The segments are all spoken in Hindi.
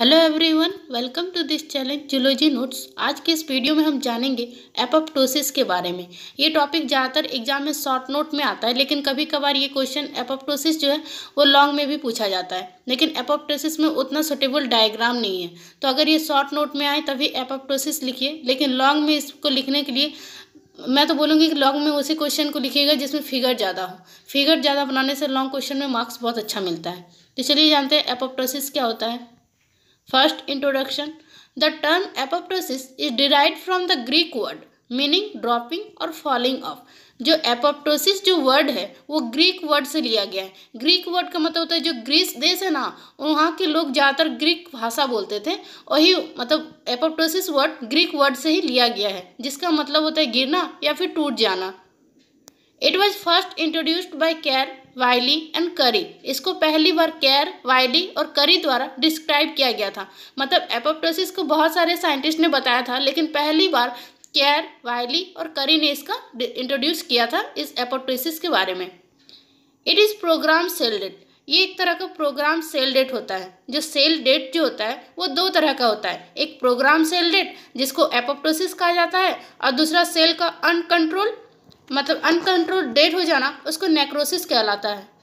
Hello everyone welcome to this challenge zoology notes आज के इस वीडियो में हम जानेंगे एपोप्टोसिस के बारे में ये टॉपिक ज़्यादातर एग्जाम में शॉर्ट नोट में आता है लेकिन कभी कभार ये क्वेश्चन एपोप्टोसिस जो है वो लॉन्ग में भी पूछा जाता है लेकिन एपोप्टोसिस में उतना सुटेबल डायग्राम नहीं है तो अगर ये शॉर्ट नोट में आए तभी एपोप्टोसिस लिखिए लेकिन लॉन्ग में इसको लिखने के लिए मैं तो बोलूँगी कि लॉन्ग में उसी क्वेश्चन को लिखिएगा जिसमें फिगर ज़्यादा हो फिगर ज़्यादा बनाने से लॉन्ग क्वेश्चन में मार्क्स बहुत अच्छा मिलता है तो चलिए जानते हैं एपोप्टोसिस क्या होता है first introduction the term apoptosis is derive from the Greek word meaning dropping और फॉलिंग ऑफ जो एपोप्टोसिस जो वर्ड है वो ग्रीक वर्ड से लिया गया है ग्रीक वर्ड का मतलब होता है जो ग्रीस देश है ना वहाँ के लोग ज़्यादातर ग्रीक भाषा बोलते थे वही मतलब एपोप्टोसिस वर्ड ग्रीक वर्ड से ही लिया गया है जिसका मतलब होता है गिरना या फिर टूट जाना it was first introduced by Kerr Wyllie and Currie इसको पहली बार कैर वाइली और करी द्वारा डिस्क्राइब किया गया था मतलब एपोप्टोसिस को बहुत सारे साइंटिस्ट ने बताया था लेकिन पहली बार कैर वाइली और करी ने इसका इंट्रोड्यूस किया था इस एपोप्टोसिस के बारे में it is program cell death ये एक तरह का प्रोग्राम सेल डेट होता है जो सेल डेट जो होता है वो दो तरह का होता है एक प्रोग्राम सेल डेट जिसको एपोप्टोसिस कहा जाता है और दूसरा सेल का अनकंट्रोल मतलब अनकंट्रोल डेड हो जाना उसको नेक्रोसिस कहलाता है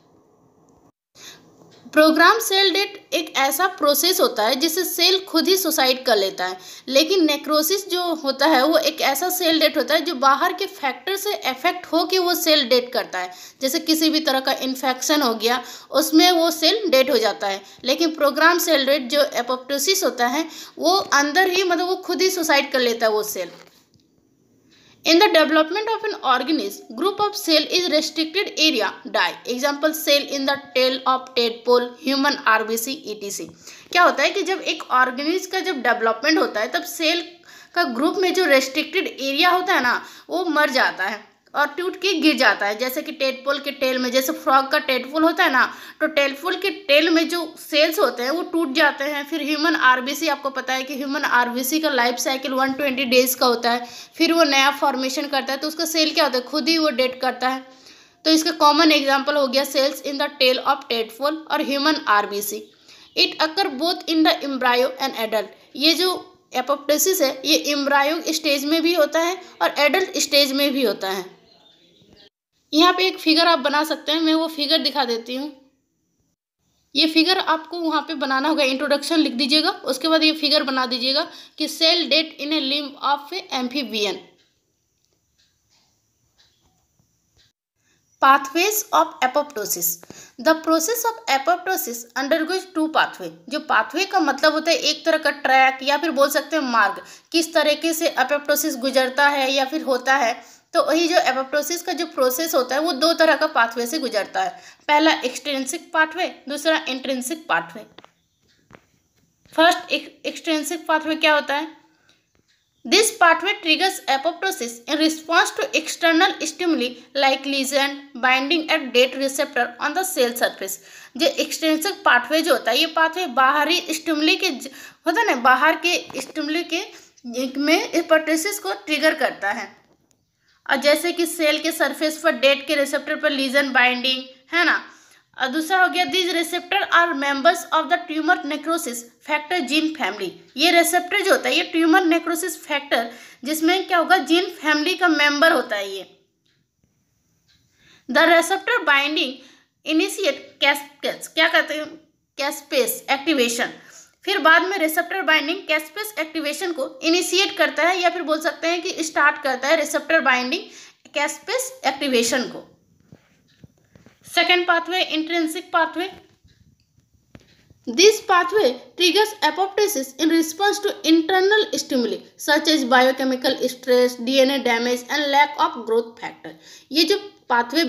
प्रोग्राम सेल डेट एक ऐसा प्रोसेस होता है जिसे सेल खुद ही सुसाइड कर लेता है लेकिन नेक्रोसिस जो होता है वो एक ऐसा सेल डेट होता है जो बाहर के फैक्टर से इफेक्ट हो के वो सेल डेट करता है जैसे किसी भी तरह का इन्फेक्शन हो गया उसमें वो सेल डेट हो जाता है लेकिन प्रोग्राम सेल डेट जो एपोप्टोसिस होता है वो अंदर ही मतलब वो खुद ही सुसाइड कर लेता है वो cell In the development of an organism, group of cell is restricted area die. Example cell in the tail of tadpole, human RBC, etc. क्या होता है कि जब एक ऑर्गेनिज का जब डेवलपमेंट होता है तब सेल का ग्रुप में जो रेस्ट्रिक्टेड एरिया होता है ना वो मर जाता है और टूट के गिर जाता है जैसे कि टेटपोल के टेल में जैसे फ्रॉग का टेटपोल होता है ना तो टेटपोल के टेल में जो सेल्स होते हैं वो टूट जाते हैं फिर ह्यूमन आरबीसी आपको पता है कि ह्यूमन आरबीसी का लाइफ साइकिल 120 डेज़ का होता है फिर वो नया फॉर्मेशन करता है तो उसका सेल क्या होता है खुद ही वो डेट करता है तो इसका कॉमन एग्जाम्पल हो गया cells in the tail of tadpole और human are it occur both in the embryo and adult ये जो एपोप्टोसिस है ये इम्ब्रायो स्टेज में भी होता है और एडल्ट स्टेज में भी होता है यहाँ पे एक फिगर आप बना सकते हैं मैं वो फिगर दिखा देती हूँ ये फिगर आपको वहाँ पे बनाना होगा इंट्रोडक्शन लिख दीजिएगा उसके बाद ये फिगर बना दीजिएगा कि cell death in a limb of amphibian pathways of apoptosis the process of apoptosis undergoes two pathway जो पाथवे का मतलब होता है एक तरह का ट्रैक या फिर बोल सकते हैं मार्ग किस तरीके से एपोप्टोसिस गुजरता है या फिर होता है तो वही जो एपोप्टोसिस का जो प्रोसेस होता है वो दो तरह का पाथवे से गुजरता है पहला एक्सटेंसिक पाथवे दूसरा intrinsic pathway first extrinsic pathway क्या होता है this pathway triggers apoptosis in response to external stimuli like ligand binding at death receptor on the cell surface. जो एक्सटेंसिव पाथवे जो होता है ये पाथवे बाहरी स्टिमुली के होता है ना बाहर के स्टिमुली के में एपोप्टोसिस को ट्रिगर करता है और जैसे कि सेल के सरफेस पर डेट के रिसेप्टर पर लीजन बाइंडिंग है ना और दूसरा हो गया these receptor are members of the tumour necrosis factor gene family ये रिसेप्टर जो होता है ये ट्यूमर नेक्रोसिस फैक्टर जिसमें क्या होगा जीन फैमिली का मेंबर होता है ये the receptor binding initiate caspase क्या कहते हैं कैसपेस एक्टिवेशन फिर बाद में रिसेप्टर बाइंडिंग कैस्पेस एक्टिवेशन को इनिशिएट करता है या फिर बोल सकते हैं कि स्टार्ट करता है रिसेप्टर बाइंडिंग कैस्पेस एक्टिवेशन को second pathway intrinsic pathway this pathway triggers apoptosis in response to internal stimuli such as biochemical stress DNA damage and lack of growth factor ये जो पाथवे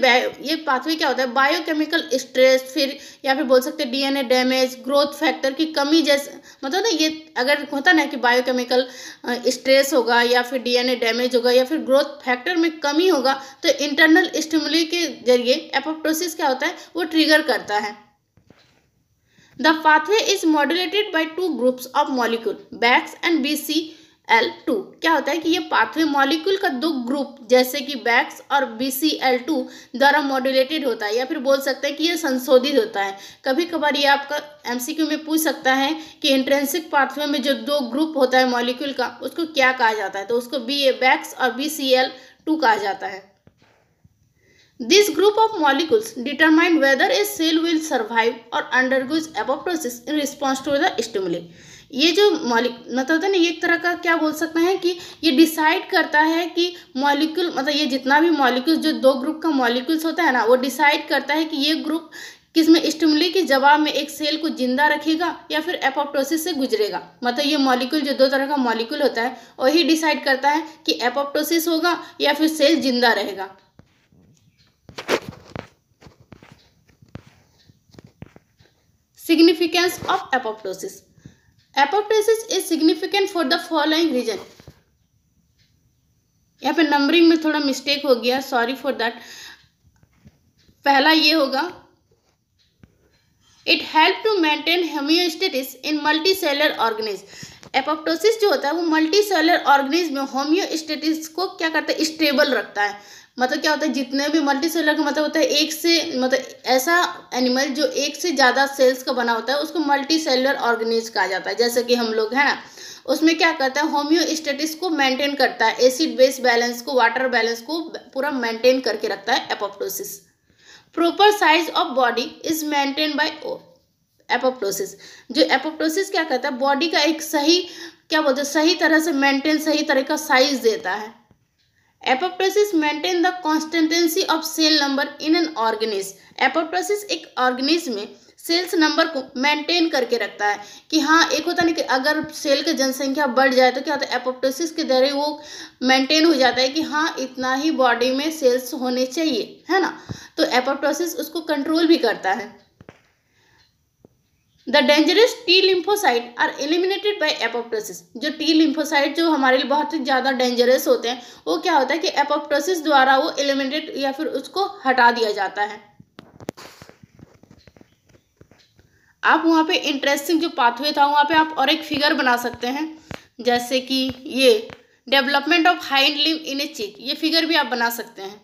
ये पाथवे क्या होता है बायोकेमिकल स्ट्रेस फिर या फिर बोल सकते हैं डीएनए डैमेज ग्रोथ फैक्टर की कमी जैसे मतलब ना ये अगर होता ना कि बायोकेमिकल स्ट्रेस होगा या फिर डीएनए डैमेज होगा या फिर ग्रोथ फैक्टर में कमी होगा तो इंटरनल स्टिमुली के जरिए एपोप्टोसिस क्या होता है वो ट्रिगर करता है the pathway is modulated by two groups of molecule Bax and B C L two क्या होता है कि ये पाथवे मॉलिक्यूल का दो ग्रुप जैसे कि बैक्स और बी सी एल टू द्वारा मॉड्यूलेटेड होता है या फिर बोल सकते हैं कि ये संशोधित होता है कभी कभार ये आपका एम सी क्यू में पूछ सकता है कि इंट्रेंसिक पाथवे में जो दो ग्रुप होता है मॉलिक्यूल का उसको क्या कहा जाता है तो उसको बी ए बैक्स और बी सी एल टू कहा जाता है this group of molecules determine whether a cell will survive or undergoes apoptosis in response to the stimulate ये जो मॉलिक मतलब होता है ना एक तरह का क्या बोल सकते हैं कि ये डिसाइड करता है कि मॉलिक्यूल मतलब ये जितना भी मॉलिक्यूल्स जो दो ग्रुप का मॉलिक्यूल्स होता है ना वो डिसाइड करता है कि ये ग्रुप किस में स्टमली के जवाब में एक सेल को जिंदा रखेगा या फिर एपोप्टोसिस से गुजरेगा मतलब ये मॉलिक्यूल जो दो तरह का मॉलिक्यूल होता है वही डिसाइड करता है कि एपोप्टोसिस होगा या फिर सेल जिंदा रहेगा significance of apoptosis apoptosis is significant for the following reason यहाँ पे नंबरिंग में थोड़ा मिस्टेक हो गया सॉरी फॉर दैट पहला ये होगा it help to maintain homeostasis in multicellular organism apoptosis जो होता है वो मल्टी सेलर ऑर्गेनिज्म में होम्योस्टेटिस को क्या करता है स्टेबल रखता है मतलब क्या होता है जितने भी मल्टी सेलर का मतलब होता है एक से मतलब ऐसा एनिमल जो एक से ज़्यादा सेल्स का बना होता है उसको मल्टी सेलर ऑर्गेनिज कहा जाता है जैसे कि हम लोग हैं ना उसमें क्या करता है होम्योस्टेटिस को मेंटेन करता है एसिड बेस बैलेंस को वाटर बैलेंस को पूरा मेंटेन करके रखता है apoptosis proper size of body is maintain by apoptosis जो एपोप्टोसिस क्या करता है बॉडी का एक सही क्या बोलते हैं सही तरह से मेंटेन सही तरह का साइज देता है apoptosis maintain the constancy of cell number in an organism apoptosis एक ऑर्गेनिज में सेल्स नंबर को मेंटेन करके रखता है कि हाँ एक होता नहीं कि अगर सेल की जनसंख्या बढ़ जाए तो क्या होता है एपोप्टोसिस के जरिए वो मेंटेन हो जाता है कि हाँ इतना ही बॉडी में सेल्स होने चाहिए है ना तो एपोप्टोसिस उसको कंट्रोल भी करता है the dangerous T lymphocyte are eliminated by apoptosis जो टी लिम्फोसाइट जो हमारे लिए बहुत ही ज़्यादा डेंजरस होते हैं वो क्या होता है कि एपोप्टोसिस द्वारा वो एलिमिनेटेड या फिर उसको हटा दिया जाता है आप वहाँ पे इंटरेस्टिंग जो पाथवे था वहाँ पे आप और एक फिगर बना सकते हैं जैसे कि ये development of hind limb in a chick ये फिगर भी आप बना सकते हैं